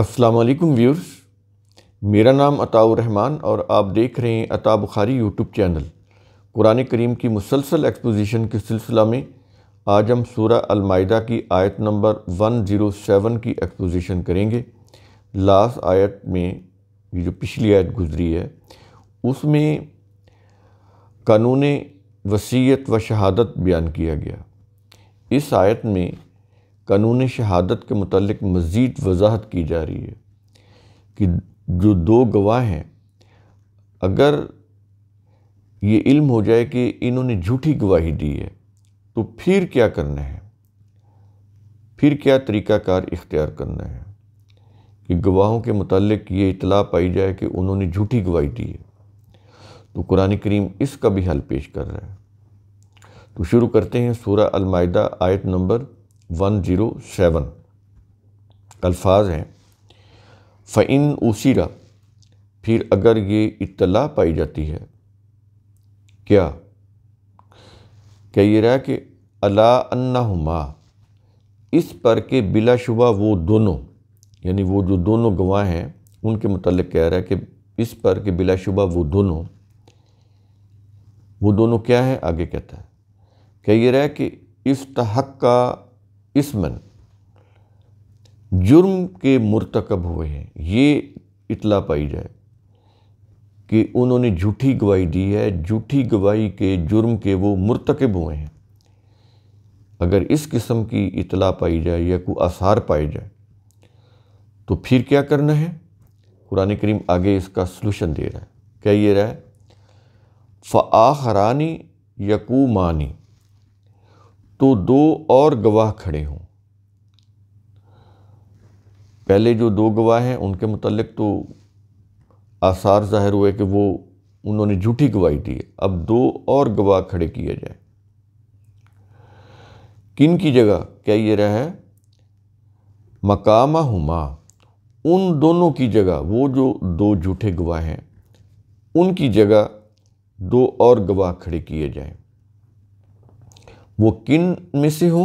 असलकुम व्यूर्स मेरा नाम अताउर रहमान और आप देख रहे हैं अता बुखारी यूट्यूब चैनल कुरान करीम की मुसलसल एक्सपोजिशन के सिलसिला में आज हम सूरह अलमायदा की आयत नंबर 107 की एक्सपोजिशन करेंगे लास्ट आयत में ये जो पिछली आयत गुजरी है उसमें कानून वसीयत व शहादत बयान किया गया इस आयत में कानून शहादत के मतलब मज़ीद वजाहत की जा रही है कि जो दो गवाह हैं अगर ये इल्म हो जाए कि इन्होंने झूठी गवाही दी है तो फिर क्या करना है फिर क्या तरीक़ाकार इख्तियार करना है कि गवाहों के मतलब ये इतला पाई जाए कि उन्होंने झूठी गवाही दी है तो कुरान करीम इसका भी हल पेश कर रहा है तो शुरू करते हैं सूर्य अलमायदा आयत नंबर वन ज़ीरो सेवन अल्फाज हैं फ़ैन उसीरा फिर अगर ये इतला पाई जाती है क्या कह ये रहा कि अला अन्ना इस पर के बिलाशुबा वो दोनों यानी वो जो दोनों गवाह हैं उनके मतलब कह रहा है कि इस पर के बिलाशुबा वो दोनों वो दोनों क्या है आगे कहता है कह ये रहा है कि तहक़ का इसमन जुर्म के मुरतकब हुए हैं ये इतला पाई जाए कि उन्होंने झूठी गवाही दी है झूठी गवाही के जुर्म के वो मुरतकब हुए हैं अगर इस किस्म की इतला पाई जाए या कोई आसार पाए जाए तो फिर क्या करना है कुरान करीम आगे इसका सलूशन दे रहा है क्या ये रहा है फ यकू मानी तो दो और गवाह खड़े हों पहले जो दो गवाह हैं उनके मतलब तो आसार ज़ाहिर हुए कि वो उन्होंने झूठी गवाही दी है अब दो और गवाह खड़े किए जाए किन की जगह क्या ये रहा है मकामा हुमा उन दोनों की जगह वो जो दो झूठे गवाह हैं उनकी जगह दो और गवाह खड़े किए जाएं वो किन में से हो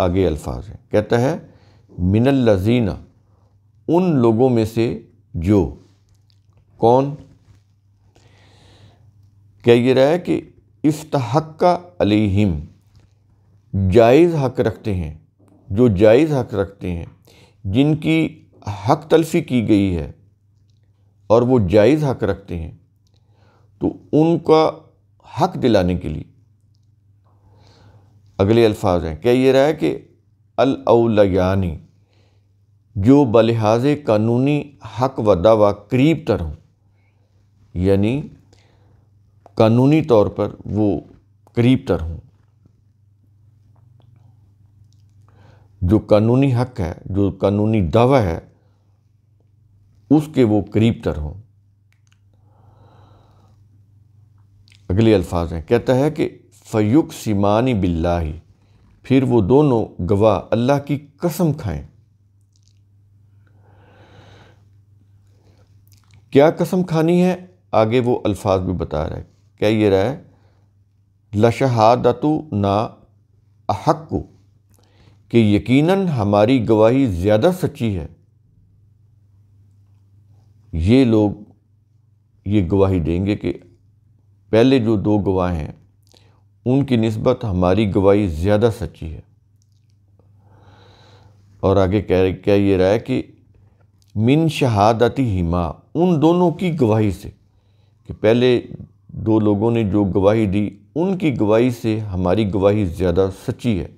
आगे अल्फाज हैं कहता है मिनल लजीना उन लोगों में से जो कौन कह ये रहा है कि इफ्तहक्का अलीम जायज़ हक रखते हैं जो जायज़ हक रखते हैं जिनकी हक तलफी की गई है और वो जायज़ हक रखते हैं तो उनका हक दिलाने के लिए अगले अल्फाज हैं क्या ये रहा है कि अलयानी जो बलिहाज कानूनी हक व दावा करीब तर हों यानी कानूनी तौर पर वो करीब तर हों जो कानूनी हक है जो कानूनी दावा है उसके वो करीब तर हों अगले अल्फाज हैं कहता है कि फ़युक सिमानी बिल्ला फिर वो दोनों गवाह अल्लाह की कसम खाएं क्या कसम खानी है आगे वो अल्फाज भी बता रहा है क्या ये रहा है लशहादतु ना अहक्को कि यकीनन हमारी गवाही ज़्यादा सच्ची है ये लोग ये गवाही देंगे कि पहले जो दो गवाह हैं उनकी नस्बत हमारी गवाही ज़्यादा सच्ची है और आगे कह क्या ये रहा है कि मिन शहादती हिमा उन दोनों की गवाही से कि पहले दो लोगों ने जो गवाही दी उनकी गवाही से हमारी गवाही ज़्यादा सच्ची है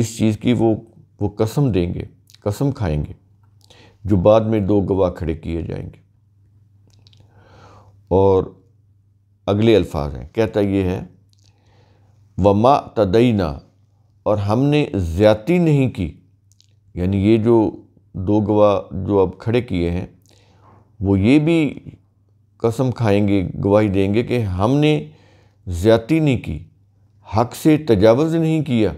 इस चीज़ की वो वो कसम देंगे कसम खाएंगे जो बाद में दो गवाह खड़े किए जाएंगे और अगले अल्फाज हैं कहता ये है व मा तदईना और हमने ज़्यादती नहीं की यानी ये जो दो गवाह जो अब खड़े किए हैं वो ये भी कसम खाएंगे गवाही देंगे कि हमने ज़्यादती नहीं की हक से तजावज़ नहीं किया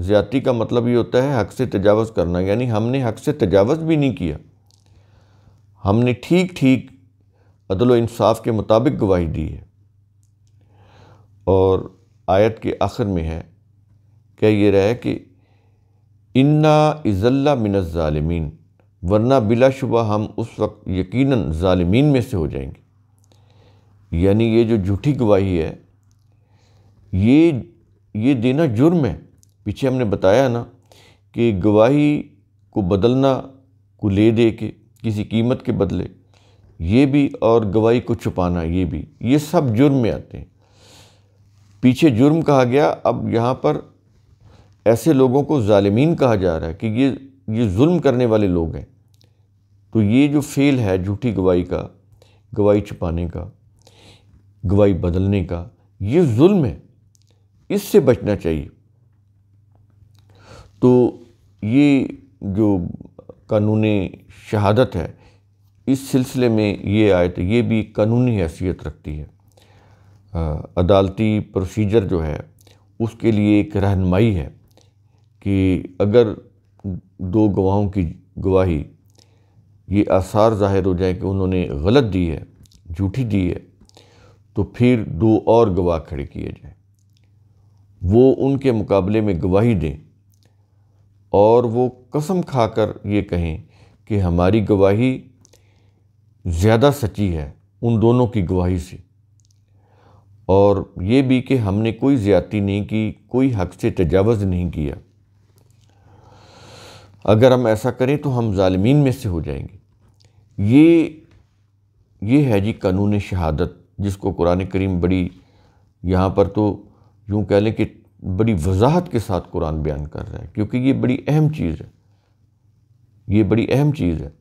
ज़्यादती का मतलब ये होता है हक से तजावज़ करना यानी हमने हक से तजावज़ भी नहीं किया हमने ठीक ठीक अदल इंसाफ के मुताबिक गवाही दी है और आयत के आखिर में है क्या ये रहा है कि इन्ना इज़ल्ला मिनज़ालमीन वरना बिला शुबा हम उस वक्त यकीनन ज़ालिमीन में से हो जाएंगे यानी ये जो झूठी गवाही है ये ये देना जुर्म है पीछे हमने बताया ना कि गवाही को बदलना को ले दे के किसी कीमत के बदले ये भी और गवाही को छुपाना ये भी ये सब जुर्म में आते हैं पीछे जुर्म कहा गया अब यहाँ पर ऐसे लोगों को ालमीन कहा जा रहा है कि ये ये जुल्म करने वाले लोग हैं तो ये जो फेल है झूठी गवाही का गवाही छुपाने का गवाही बदलने का ये जुल्म है इससे बचना चाहिए तो ये जो कानून शहादत है इस सिलसिले में ये आयत ये भी कानूनी हैसियत रखती है अदालती प्रोसीजर जो है उसके लिए एक रहनमाई है कि अगर दो गवाहों की गवाही ये आसार ज़ाहिर हो जाए कि उन्होंने गलत दी है झूठी दी है तो फिर दो और गवाह खड़े किए जाएं वो उनके मुकाबले में गवाही दें और वो कसम खाकर ये कहें कि हमारी गवाही ज़्यादा सच्ची है उन दोनों की गवाही से और ये भी कि हमने कोई ज़्यादती नहीं की कोई हक से तजावज़ नहीं किया अगर हम ऐसा करें तो हम ालमीन में से हो जाएंगे ये ये है जी कानून शहादत जिसको कुरान करीम बड़ी यहाँ पर तो यूँ कह लें कि बड़ी वजाहत के साथ कुरान बयान कर रहा है क्योंकि ये बड़ी अहम चीज़ है ये बड़ी अहम चीज़ है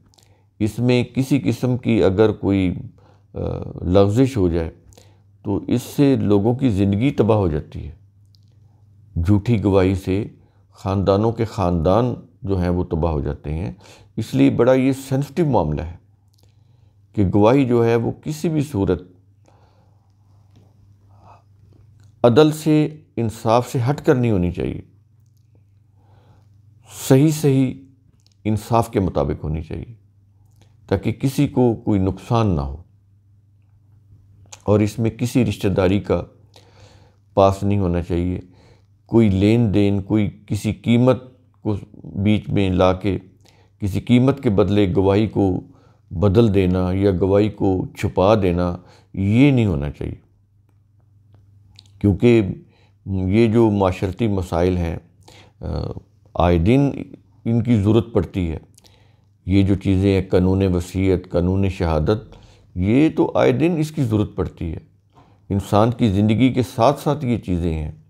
इसमें किसी किस्म की अगर कोई लफ्जिश हो जाए तो इससे लोगों की ज़िंदगी तबाह हो जाती है झूठी गवाही से ख़ानदानों के ख़ानदान जो हैं वो तबाह हो जाते हैं इसलिए बड़ा ये सेंसिटिव मामला है कि गवाही जो है वो किसी भी सूरत अदल से इंसाफ से हट कर नहीं होनी चाहिए सही सही इंसाफ के मुताबिक होनी चाहिए ताकि किसी को कोई नुकसान ना हो और इसमें किसी रिश्तेदारी का पास नहीं होना चाहिए कोई लेन देन कोई किसी कीमत को बीच में ला के किसी कीमत के बदले गवाही को बदल देना या गवाही को छुपा देना ये नहीं होना चाहिए क्योंकि ये जो माशरती मसाइल हैं आए दिन इनकी ज़रूरत पड़ती है ये जो चीज़ें हैं कानून वसीयत कानून शहादत ये तो आए दिन इसकी ज़रूरत पड़ती है इंसान की ज़िंदगी के साथ साथ ये चीज़ें हैं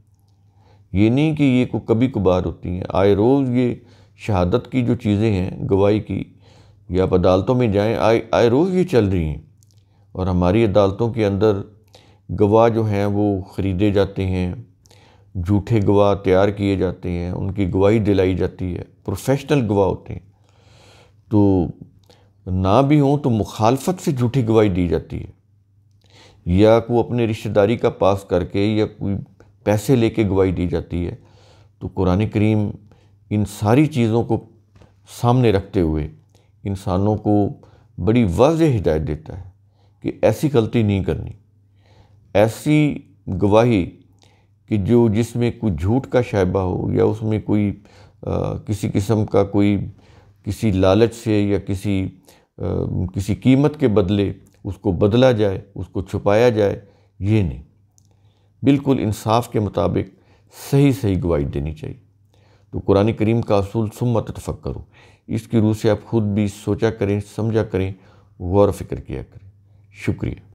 ये नहीं कि ये को कभी कभार होती हैं आए रोज़ ये शहादत की जो चीज़ें हैं गवाही की या आप अदालतों में जाएं आए आए रोज़ ये चल रही हैं और हमारी अदालतों के अंदर गवाह जो हैं वो ख़रीदे जाते हैं झूठे गवाह तैयार किए जाते हैं उनकी गवाही दिलाई जाती है प्रोफेशनल गवाह होते हैं तो ना भी हों तो मुखालफत से झूठी गवाही दी जाती है या को अपने रिश्तेदारी का पास करके या कोई पैसे लेके गवाही दी जाती है तो कुरान करीम इन सारी चीज़ों को सामने रखते हुए इंसानों को बड़ी वाज हिदायत देता है कि ऐसी गलती नहीं करनी ऐसी गवाही कि जो जिसमें कोई झूठ का शायबा हो या उसमें कोई आ, किसी किस्म का कोई किसी लालच से या किसी किसी कीमत के बदले उसको बदला जाए उसको छुपाया जाए ये नहीं बिल्कुल इंसाफ के मुताबिक सही सही गवाही देनी चाहिए तो कुरान करीम का असूल तफक करो इसकी रूह से आप खुद भी सोचा करें समझा करें गौर फिक्र किया करें शुक्रिया